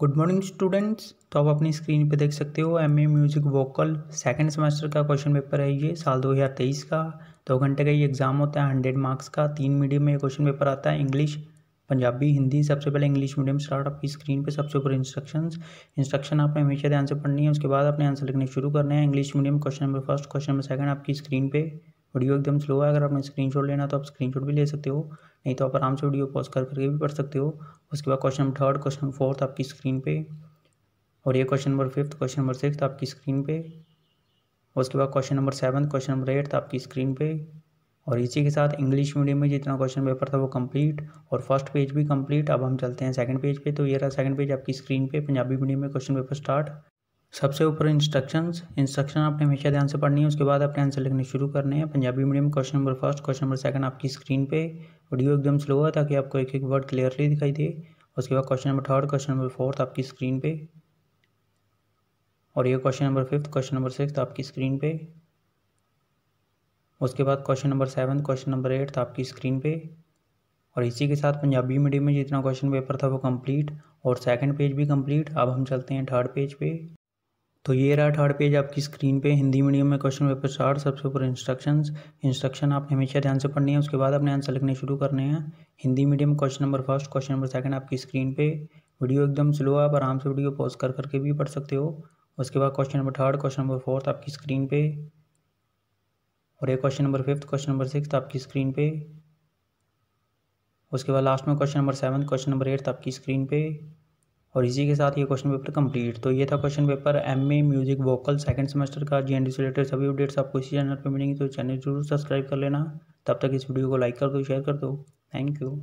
good morning students तो आप अपनी स्क्रीन पे देख सकते हो M A music vocal second semester का क्वेश्चन पेपर है ये साल 2023 का दो घंटे का ये एग्ज़ाम होता है हंड्रेड मार्क्स का तीन मीडियम में क्वेश्चन पेपर आता है इंग्लिश पंजाबी हिंदी सबसे पहले इंग्लिश मीडियम स्टार्ट आपकी स्क्रीन पे सबसे ऊपर इंस्ट्रक्शंस इंस्ट्रक्शन आपने हमेशा ध्यान से पढ़नी है उसके बाद आपने आंसर लिखने शुरू करने हैं English medium question number first question number second आपकी स्क्रीन पे वीडियो एकदम स्लो है अगर आपने स्क्रीनशॉट लेना तो आप स्क्रीनशॉट भी ले सकते हो नहीं तो आप आराम से वीडियो पॉज कर करके भी पढ़ सकते हो उसके बाद question number third question number fourth आपकी स्क्रीन पे और ये question number fifth question number six आपकी स्क्रीन पे उसके बाद question number seven question number eight आपकी स्क्रीन पे और इसी के साथ इंग्लिश मीडियम में जितना क्वेश्चन पेपर था वो कंप्लीट और फर्स्ट पेज भी कंप्लीट अब हम चलते हैं सेकंड पेज पे तो ये रहा सेकंड पेज आपकी स्क्रीन पे पंजाबी मीडियम में क्वेश्चन पेपर स्टार्ट सबसे ऊपर इंस्ट्रक्शंस इंस्ट्रक्शन आपने हमेशा ध्यान से पढ़नी है उसके बाद आपने आंसर लिखने शुरू करने हैं Punjabi medium question number first question number second आपकी स्क्रीन पे ऑडियो एकदम स्लो है ताकि आपको एक एक वर्ड क्लियरली दिखाई दे उसके बाद question number third question number fourth आपकी स्क्रीन पे और ये question number fifth question number six आपकी स्क्रीन पे उसके बाद question number seven question number eighth आपकी स्क्रीन पर और इसी के साथ पंजाबी मीडियम में जितना क्वेश्चन पेपर था वो कंप्लीट और सेकंड पेज भी कंप्लीट अब हम चलते हैं थर्ड पेज पे तो ये रहा थर्ड पेज आपकी स्क्रीन पे हिंदी मीडियम में क्वेश्चन पेपर चार सबसे ऊपर इंस्ट्रक्शंस इंस्ट्रक्शन आपने हमेशा ध्यान से पढ़नी है उसके बाद अपने आंसर लिखने शुरू करने हैं Hindi medium question number first question number second आपकी स्क्रीन पे वीडियो एकदम स्लो आप आराम से वीडियो पॉज कर करके भी पढ़ सकते हो उसके बाद question number third question number fourth आपकी स्क्रीन पे और एक question number fifth question number six आपकी स्क्रीन पे उसके बाद लास्ट में question number seven question number eighth आपकी स्क्रीन पे और इसी के साथ ये क्वेश्चन पेपर कंप्लीट तो ये था question paper M A music vocal second semester का जी एन डी से रिलेटेड सभी अपडेट्स आपको इसी चैनल पर मिलेंगी तो चैनल जरूर सब्सक्राइब कर लेना तब तक इस वीडियो को लाइक कर दो शेयर कर दो थैंक यू